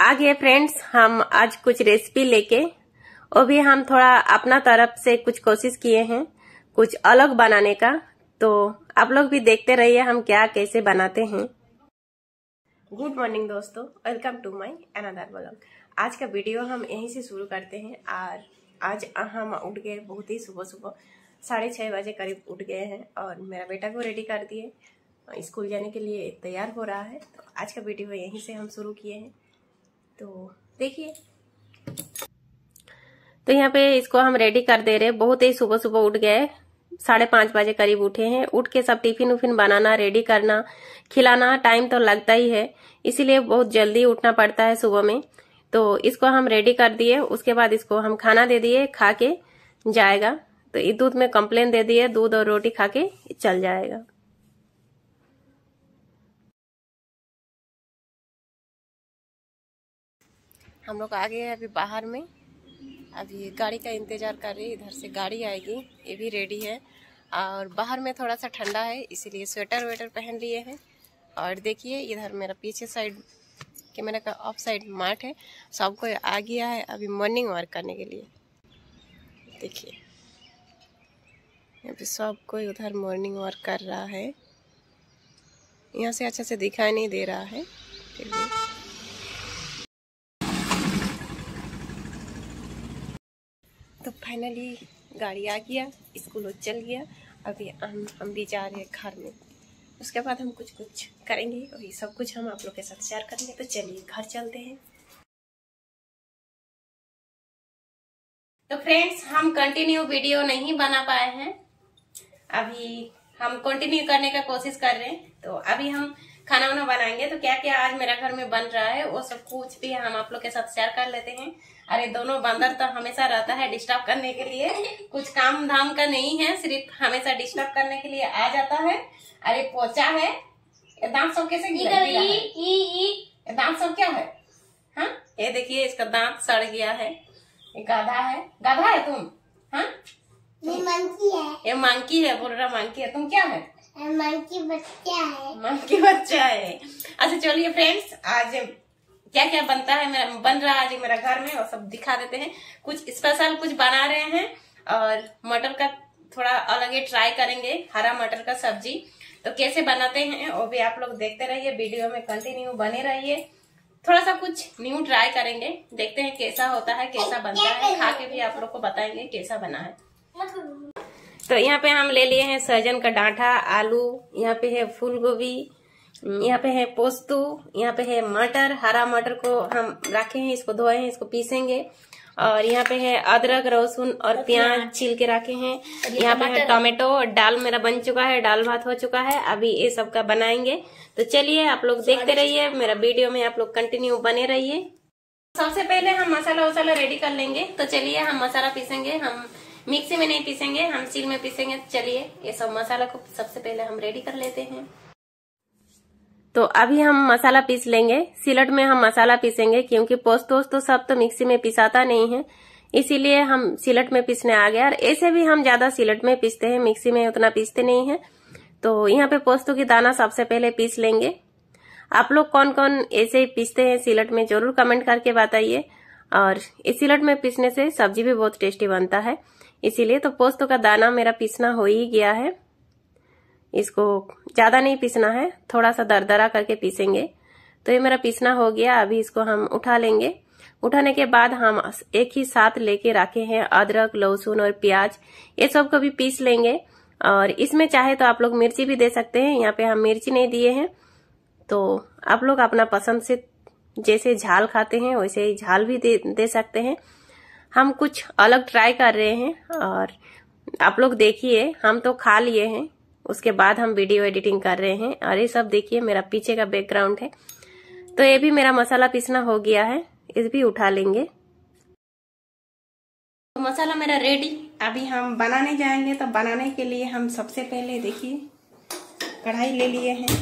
आ गए फ्रेंड्स हम आज कुछ रेसिपी लेके और भी हम थोड़ा अपना तरफ से कुछ कोशिश किए हैं कुछ अलग बनाने का तो आप लोग भी देखते रहिए हम क्या कैसे बनाते हैं गुड मॉर्निंग दोस्तों welcome to my another blog आज का वीडियो हम यहीं से शुरू करते हैं और आज हम उठ गए बहुत ही सुबह सुबह साढ़े छः बजे करीब उठ गए हैं और मेरा बेटा को रेडी कर दिए स्कूल जाने के लिए तैयार हो रहा है तो आज का वीडियो यहीं से हम शुरू किए हैं तो देखिए तो यहाँ पे इसको हम रेडी कर दे रहे बहुत ही सुबह सुबह उठ गए साढ़े पांच बजे करीब उठे हैं उठ के सब टिफिन उफिन बनाना रेडी करना खिलाना टाइम तो लगता ही है इसीलिए बहुत जल्दी उठना पड़ता है सुबह में तो इसको हम रेडी कर दिए उसके बाद इसको हम खाना दे दिए खा के जाएगा तो दूध में कंप्लेन दे दिए दूध और रोटी खा के चल जाएगा हम लोग आ गए हैं अभी बाहर में अभी गाड़ी का इंतज़ार कर रही इधर से गाड़ी आएगी ये भी रेडी है और बाहर में थोड़ा सा ठंडा है इसीलिए स्वेटर वेटर पहन लिए हैं और देखिए इधर मेरा पीछे साइड कैमरा का ऑफ साइड मार्ट है सबको आ गया है अभी मॉर्निंग वॉक करने के लिए देखिए अभी सब कोई उधर मॉर्निंग वॉक कर रहा है यहाँ से अच्छा से दिखाई नहीं दे रहा है फिर भी फाइनली गाड़ी आ गया स्कूल चल गया अभी हम हम भी जा रहे हैं घर में उसके बाद हम कुछ कुछ करेंगे और ये सब कुछ हम आप लोग के साथ शेयर करेंगे तो चलिए घर चलते हैं तो फ्रेंड्स हम कंटिन्यू वीडियो नहीं बना पाए हैं अभी हम कंटिन्यू करने का कोशिश कर रहे हैं तो अभी हम खाना वाना बनाएंगे तो क्या क्या आज मेरा घर में बन रहा है वो सब कुछ भी हम आप लोग के साथ शेयर कर लेते हैं अरे दोनों बंदर तो हमेशा रहता है डिस्टर्ब करने के लिए कुछ काम धाम का नहीं है सिर्फ हमेशा डिस्टर्ब करने के लिए आ जाता है अरे पोचा है दांत सब कैसे दांत सब क्या है हाँ ये देखिए इसका दांत सड़ गया है गधा है गधा है तुम हाँ ये मंकी है ये मंकी है बोल रहा मंकी है तुम क्या है मंकी बच्चा है बच्चा है अच्छा चलिए फ्रेंड्स आज क्या क्या बनता है मेरा बन रहा है आज मेरा घर में और सब दिखा देते हैं कुछ स्पेशल कुछ बना रहे हैं और मटर का थोड़ा अलग ही ट्राई करेंगे हरा मटर का सब्जी तो कैसे बनाते हैं वो भी आप लोग देखते रहिए वीडियो में कंटिन्यू बने रहिए थोड़ा सा कुछ न्यू ट्राई करेंगे देखते हैं कैसा होता है कैसा बनता है खा के भी आप लोग को बताएंगे कैसा बना है तो यहाँ पे हम ले लिए हैं सहजन का डांठा आलू यहाँ पे है फूल गोभी यहाँ पे है पोस्तू यहाँ पे है मटर हरा मटर को हम रखे हैं इसको धोए हैं इसको पीसेंगे और यहाँ पे है अदरक लहसुन और प्याज छील के रखे हैं यहाँ पे है टोमेटो दाल मेरा बन चुका है दाल भात हो चुका है अभी ये सब का बनाएंगे तो चलिए आप लोग देखते रहिए मेरा वीडियो में आप लोग कंटिन्यू बने रहिए सबसे पहले हम मसाला वसाला रेडी कर लेंगे तो चलिए हम मसाला पीसेंगे हम मिक्सी में नहीं पीसेंगे हम सील में पीसेंगे चलिए ये सब मसाला को सबसे पहले हम रेडी कर लेते हैं तो अभी हम मसाला पीस लेंगे सिलट में हम मसाला पीसेंगे क्योंकि पोस्त वोस्त तो सब तो मिक्सी में पिसाता नहीं है इसीलिए हम सिलट में पीसने आ गए और ऐसे भी हम ज्यादा सिलट में पीसते हैं मिक्सी में उतना पीसते नहीं है तो यहाँ पे पोस्तों की दाना सबसे पहले पीस लेंगे आप लोग कौन कौन ऐसे पीसते हैं सिलट में जरूर कमेंट करके बताइए और इस सिलट में पीसने से सब्जी भी बहुत टेस्टी बनता है इसीलिए तो पोस्तों का दाना मेरा पीसना हो ही गया है इसको ज़्यादा नहीं पीसना है थोड़ा सा दरदरा करके पीसेंगे तो ये मेरा पीसना हो गया अभी इसको हम उठा लेंगे उठाने के बाद हम एक ही साथ लेके रखे हैं अदरक लहसुन और प्याज ये सब को भी पीस लेंगे और इसमें चाहे तो आप लोग मिर्ची भी दे सकते हैं यहाँ पे हम मिर्ची नहीं दिए हैं तो आप लोग अपना पसंद से जैसे झाल खाते हैं वैसे ही झाल भी दे, दे सकते हैं हम कुछ अलग ट्राई कर रहे हैं और आप लोग देखिए हम तो खा लिए हैं उसके बाद हम वीडियो एडिटिंग कर रहे हैं और ये सब देखिए मेरा पीछे का बैकग्राउंड है तो ये भी मेरा मसाला पीसना हो गया है इस भी उठा लेंगे तो मसाला मेरा रेडी अभी हम बनाने जाएंगे तो बनाने के लिए हम सबसे पहले देखिए कढ़ाई ले लिए हैं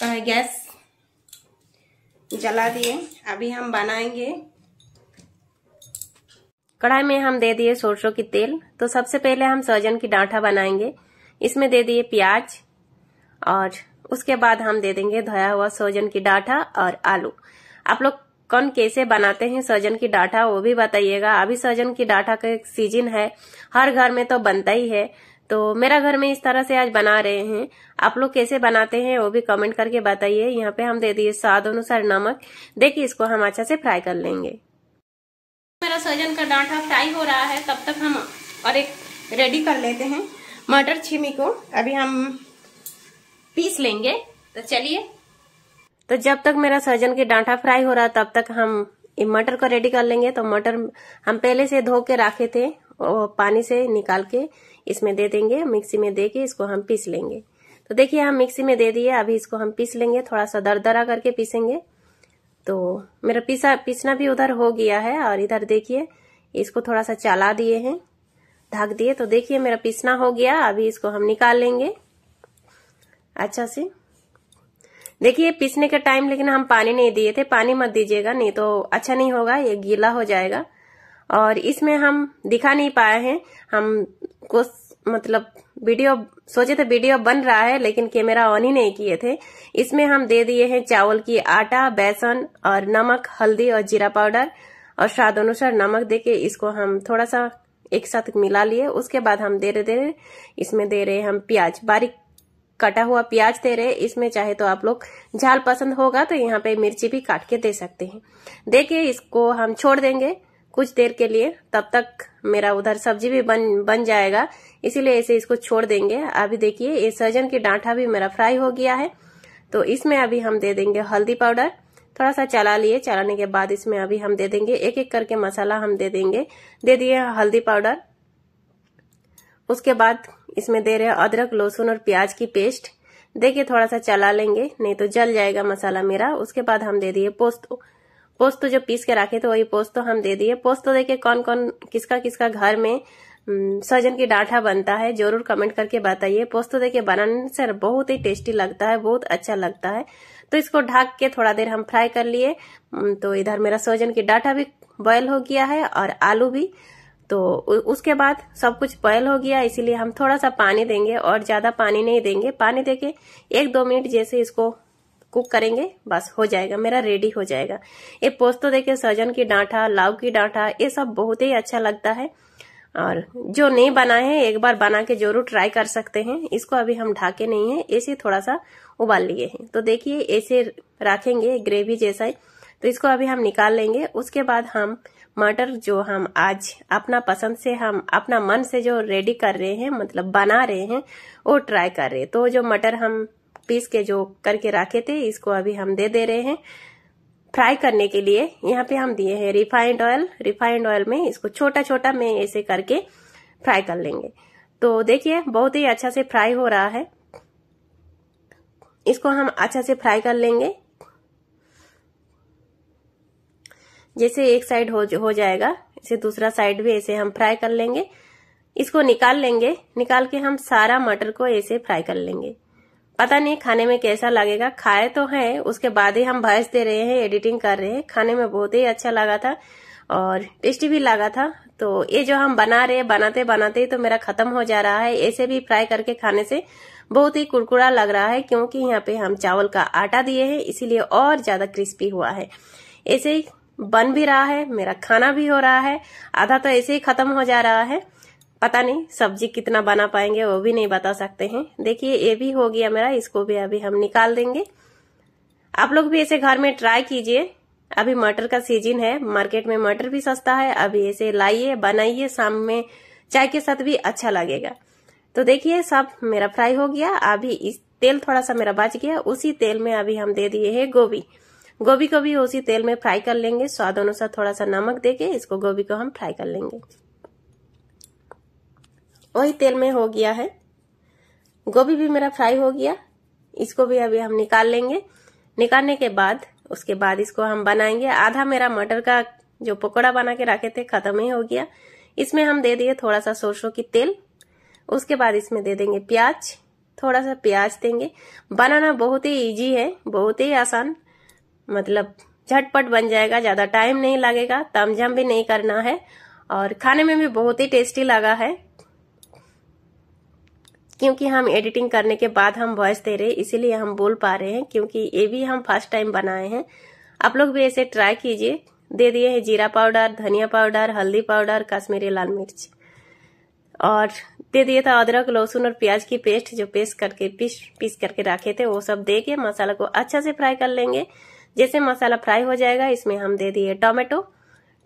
कढ़ाई गैस जला दिए अभी हम बनाएंगे कढ़ाई में हम दे दिए सरसों की तेल तो सबसे पहले हम सहजन की डांठा बनाएंगे इसमें दे दिए प्याज और उसके बाद हम दे देंगे धोया हुआ सहजन की डांठा और आलू आप लोग कौन कैसे बनाते हैं सहजन की डांठा वो भी बताइएगा अभी सहजन की डांठा का एक सीजन है हर घर में तो बनता ही है तो मेरा घर में इस तरह से आज बना रहे हैं आप लोग कैसे बनाते हैं वो भी कमेंट करके बताइए यहाँ पे हम दे दिए स्वाद अनुसार नमक देखिए इसको हम अच्छा से फ्राई कर लेंगे मेरा सहजन का डांटा फ्राई हो रहा है तब तक हम और एक रेडी कर लेते हैं मटर छिमी को अभी हम पीस लेंगे तो चलिए तो जब तक मेरा सहजन के डांठा फ्राई हो रहा तब तक हम मटर को रेडी कर लेंगे तो मटर हम पहले से धो के रखे थे और पानी से निकाल के इसमें दे देंगे मिक्सी में दे के इसको हम पीस लेंगे तो देखिए हम मिक्सी में दे दिए अभी इसको हम पीस लेंगे थोड़ा सा दर दरा करके पीसेंगे तो मेरा पिसा पिसना भी उधर हो गया है और इधर देखिए इसको थोड़ा सा चला दिए हैं ढक दिए तो देखिए मेरा पिसना हो गया अभी इसको हम निकाल लेंगे अच्छा से देखिए पीसने का टाइम लेकिन हम पानी नहीं दिए थे पानी मत दीजिएगा नहीं तो अच्छा नहीं होगा ये गीला हो जाएगा और इसमें हम दिखा नहीं पाए हैं हम कुछ मतलब वीडियो सोचे थे वीडियो बन रहा है लेकिन कैमरा ऑन ही नहीं किए थे इसमें हम दे दिए हैं चावल की आटा बेसन और नमक हल्दी और जीरा पाउडर और स्वाद अनुसार नमक दे के इसको हम थोड़ा सा एक साथ मिला लिए उसके बाद हम दे रहे दे रहे इसमें दे रहे हम प्याज बारीक कटा हुआ प्याज दे रहे इसमें चाहे तो आप लोग झाल पसंद होगा तो यहाँ पे मिर्ची भी काट के दे सकते हैं देखिए इसको हम छोड़ देंगे कुछ देर के लिए तब तक मेरा उधर सब्जी भी बन बन जाएगा इसीलिए इसे इसको छोड़ देंगे अभी देखिए ये सहजन की डांठा भी मेरा फ्राई हो गया है तो इसमें अभी हम दे देंगे हल्दी पाउडर थोड़ा सा चला लिए चलाने के बाद इसमें अभी हम दे देंगे एक एक करके मसाला हम दे देंगे दे दिए हल्दी पाउडर उसके बाद इसमें दे रहे अदरक लहसुन और प्याज की पेस्ट देखिए थोड़ा सा चला लेंगे नहीं तो जल जाएगा मसाला मेरा उसके बाद हम दे दिए पोस्तो पोस्तो जो पीस के रखे थे वही पोस्तो हम दे दिए पोस्तो तो देखिए कौन कौन किसका किसका घर में हम्म, सहजन की डाठा बनता है जरूर कमेंट करके बताइए पोस्तो देखिए बनाने से बहुत ही टेस्टी लगता है बहुत अच्छा लगता है तो इसको ढक के थोड़ा देर हम फ्राई कर लिए हम्म, तो इधर मेरा सहजन की डाठा भी बॉयल हो गया है और आलू भी तो उसके बाद सब कुछ बॉयल हो गया इसीलिए हम थोड़ा सा पानी देंगे और ज़्यादा पानी नहीं देंगे पानी देके एक दो मिनट जैसे इसको कुक करेंगे बस हो जाएगा मेरा रेडी हो जाएगा ये पोस्तो देखे सहजन की डांठा लाव की डांठा ये सब बहुत ही अच्छा लगता है और जो नहीं बना है एक बार बना के जरूर ट्राई कर सकते हैं इसको अभी हम ढाके नहीं है ऐसे थोड़ा सा उबाल लिए हैं तो देखिए ऐसे रखेंगे ग्रेवी जैसा ही तो इसको अभी हम निकाल लेंगे उसके बाद हम मटर जो हम आज अपना पसंद से हम अपना मन से जो रेडी कर रहे हैं मतलब बना रहे हैं वो ट्राई कर रहे हैं तो जो मटर हम पीस के जो करके रखे थे इसको अभी हम दे दे रहे हैं फ्राई करने के लिए यहाँ पे हम दिए हैं रिफाइंड ऑयल रिफाइंड ऑयल में इसको छोटा छोटा में ऐसे करके फ्राई कर लेंगे तो देखिए बहुत ही अच्छा से फ्राई हो रहा है इसको हम अच्छा से फ्राई कर लेंगे जैसे एक साइड हो हो जाएगा इसे दूसरा साइड भी ऐसे हम फ्राई कर लेंगे इसको निकाल लेंगे निकाल के हम सारा मटर को ऐसे फ्राई कर लेंगे पता नहीं खाने में कैसा लगेगा खाए तो है उसके बाद ही हम भैंस दे रहे हैं एडिटिंग कर रहे हैं खाने में बहुत ही अच्छा लगा था और टेस्टी भी लगा था तो ये जो हम बना रहे बनाते बनाते तो मेरा खत्म हो जा रहा है ऐसे भी फ्राई करके खाने से बहुत ही कुरकुरा लग रहा है क्योंकि यहाँ पे हम चावल का आटा दिए हैं इसीलिए और ज्यादा क्रिस्पी हुआ है ऐसे ही बन भी रहा है मेरा खाना भी हो रहा है आधा तो ऐसे ही खत्म हो जा रहा है पता नहीं सब्जी कितना बना पाएंगे वो भी नहीं बता सकते हैं देखिए ये भी हो गया मेरा इसको भी अभी हम निकाल देंगे आप लोग भी ऐसे घर में ट्राई कीजिए अभी मटर का सीजन है मार्केट में मटर भी सस्ता है अभी ऐसे लाइए बनाइए शाम में चाय के साथ भी अच्छा लगेगा तो देखिए सब मेरा फ्राई हो गया अभी इस तेल थोड़ा सा मेरा बच गया उसी तेल में अभी हम दे दिए है गोभी गोभी को भी उसी तेल में फ्राई कर लेंगे स्वाद अनुसार थोड़ा सा नमक देके इसको गोभी को हम फ्राई कर लेंगे वही तेल में हो गया है गोभी भी मेरा फ्राई हो गया इसको भी अभी हम निकाल लेंगे निकालने के बाद उसके बाद इसको हम बनाएंगे आधा मेरा मटर का जो पकौड़ा बना के रखे थे खत्म ही हो गया इसमें हम दे दिए थोड़ा सा सरसों की तेल उसके बाद इसमें दे देंगे प्याज थोड़ा सा प्याज देंगे बनाना बहुत ही इजी है बहुत ही आसान मतलब झटपट बन जाएगा ज्यादा टाइम नहीं लगेगा तमझम भी नहीं करना है और खाने में भी बहुत ही टेस्टी लगा है क्योंकि हम एडिटिंग करने के बाद हम वॉइस दे रहे हैं इसीलिए हम बोल पा रहे हैं क्योंकि ये भी हम फर्स्ट टाइम बनाए हैं आप लोग भी ऐसे ट्राई कीजिए दे दिए हैं जीरा पाउडर धनिया पाउडर हल्दी पाउडर कश्मीरी लाल मिर्च और दे दिए था अदरक लहसुन और प्याज की पेस्ट जो पेस्ट करके पीस पीस करके रखे थे वो सब दे के मसाला को अच्छा से फ्राई कर लेंगे जैसे मसाला फ्राई हो जाएगा इसमें हम दे दिए टोमेटो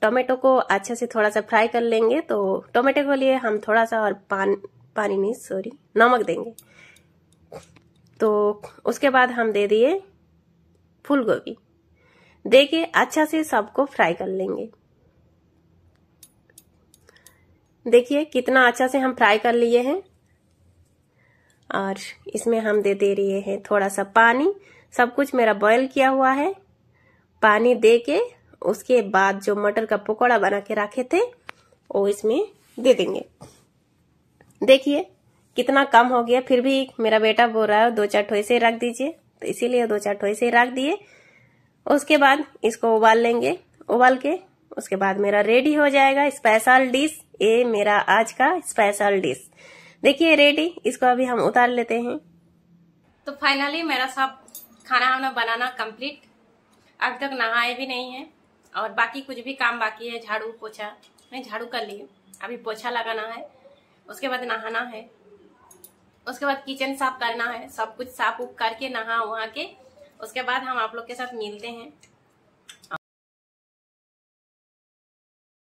टोमेटो को अच्छे से थोड़ा सा फ्राई कर लेंगे तो टोमेटो के लिए हम थोड़ा सा और पान पानी नहीं सॉरी नमक देंगे तो उसके बाद हम दे दिए फूल गोभी दे के अच्छा से सबको फ्राई कर लेंगे देखिए कितना अच्छा से हम फ्राई कर लिए हैं और इसमें हम दे दे रहे हैं थोड़ा सा पानी सब कुछ मेरा बॉयल किया हुआ है पानी दे के उसके बाद जो मटर का पकौड़ा बना के रखे थे वो इसमें दे देंगे देखिए कितना कम हो गया फिर भी मेरा बेटा बोल रहा है दो चार ठोई से रख दीजिए तो इसीलिए दो चार ठोई से रख दिए उसके बाद इसको उबाल लेंगे उबाल के उसके बाद मेरा रेडी हो जाएगा स्पेशल डिश ये मेरा आज का स्पेशल डिश देखिए रेडी इसको अभी हम उतार लेते हैं तो फाइनली मेरा सब खाना वाना बनाना कंप्लीट अब तक नहाए भी नहीं है और बाकी कुछ भी काम बाकी है झाड़ू पोछा मैं झाड़ू कर लिए अभी पोछा लगाना है उसके बाद नहाना है उसके बाद किचन साफ करना है सब कुछ साफ उफ करके नहा वहा के उसके बाद हम आप लोग के साथ मिलते हैं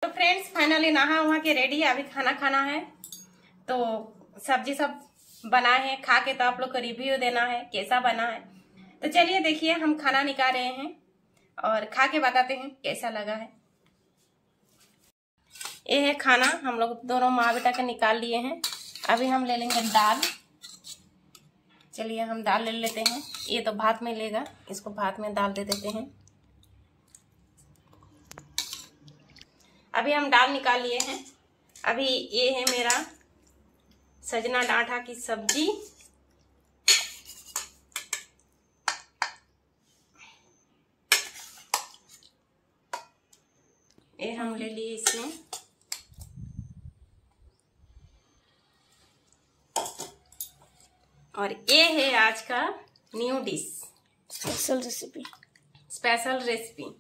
तो फ्रेंड्स फाइनली नहा वहा के रेडी है अभी खाना खाना है तो सब्जी सब बनाए हैं खा के तो आप लोग को रिव्यू देना है कैसा बना है तो चलिए देखिए हम खाना निकाल रहे हैं और खा के बताते हैं कैसा लगा है ये है खाना हम लोग दोनों माँ बेटा के निकाल लिए हैं अभी हम ले लेंगे दाल चलिए हम दाल ले लेते हैं ये तो भात में लेगा इसको भात में दाल दे देते हैं अभी हम दाल निकाल लिए हैं अभी ये है मेरा सजना डांठा की सब्जी ये हम ले लिए इसमें और ये है आज का new dish special recipe special recipe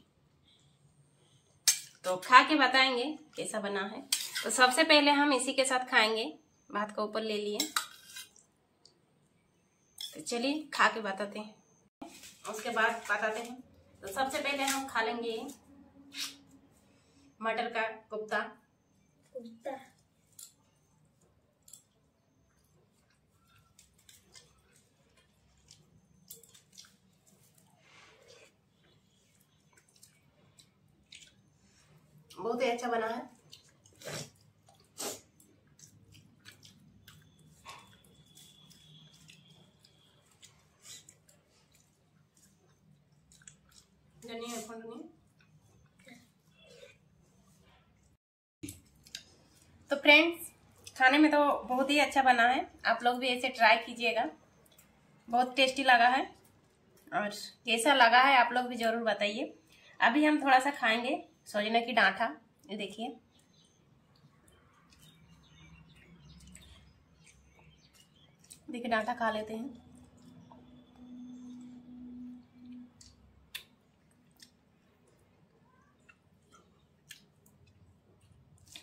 तो खा के बताएंगे कैसा बना है तो सबसे पहले हम इसी के साथ खाएंगे भात का ऊपर ले लिए तो चलिए खा के बताते हैं उसके बाद बताते हैं तो सबसे पहले हम खा लेंगे मटर का कोफ्ता कोफ्ता बहुत ही अच्छा बना है तो फ्रेंड्स खाने में तो बहुत ही अच्छा बना है आप लोग भी ऐसे ट्राई कीजिएगा बहुत टेस्टी लगा है और कैसा लगा है आप लोग भी ज़रूर बताइए अभी हम थोड़ा सा खाएंगे सोजना की डांठा ये देखिए देखिए डांटा खा लेते हैं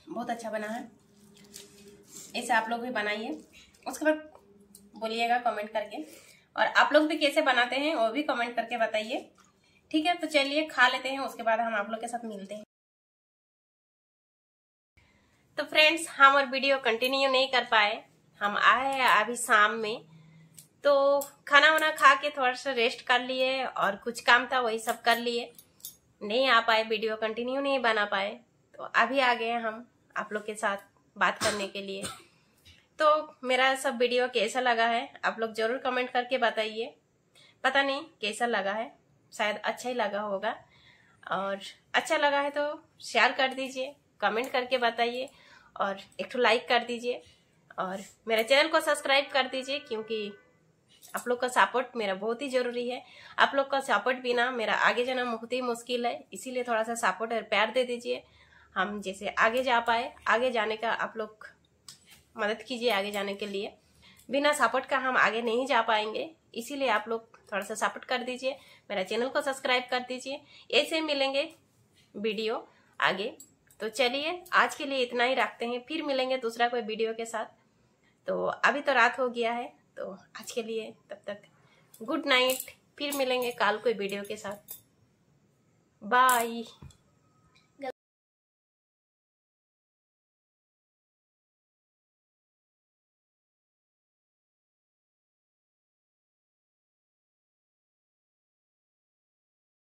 बहुत अच्छा बना है ऐसे आप लोग भी बनाइए उसके बाद बोलिएगा कमेंट करके और आप लोग भी कैसे बनाते हैं वो भी कमेंट करके बताइए ठीक है तो चलिए खा लेते हैं उसके बाद हम आप लोग के साथ मिलते हैं तो फ्रेंड्स हम और वीडियो कंटिन्यू नहीं कर पाए हम आए हैं अभी शाम में तो खाना वाना खा के थोड़ा सा रेस्ट कर लिए और कुछ काम था वही सब कर लिए नहीं आ पाए वीडियो कंटिन्यू नहीं बना पाए तो अभी आ गए हम आप लोग के साथ बात करने के लिए तो मेरा सब वीडियो कैसा लगा है आप लोग जरूर कमेंट करके बताइए पता नहीं कैसा लगा है शायद अच्छा ही लगा होगा और अच्छा लगा है तो शेयर कर दीजिए कमेंट करके बताइए और एक तो लाइक कर दीजिए और मेरे चैनल को सब्सक्राइब कर दीजिए क्योंकि आप लोग का सपोर्ट मेरा बहुत ही जरूरी है आप लोग का सपोर्ट बिना मेरा आगे जाना बहुत ही मुश्किल है इसीलिए थोड़ा सा सपोर्ट और प्यार दे दीजिए हम जैसे आगे जा पाए आगे जाने का आप लोग मदद कीजिए आगे जाने के लिए बिना सपोर्ट का हम आगे नहीं जा पाएंगे इसीलिए आप लोग थोड़ा सा सपोर्ट कर दीजिए मेरा चैनल को सब्सक्राइब कर दीजिए ऐसे मिलेंगे वीडियो आगे तो चलिए आज के लिए इतना ही रखते हैं फिर मिलेंगे दूसरा कोई वीडियो के साथ तो अभी तो रात हो गया है तो आज के लिए तब तक गुड नाइट फिर मिलेंगे काल कोई वीडियो के साथ बाय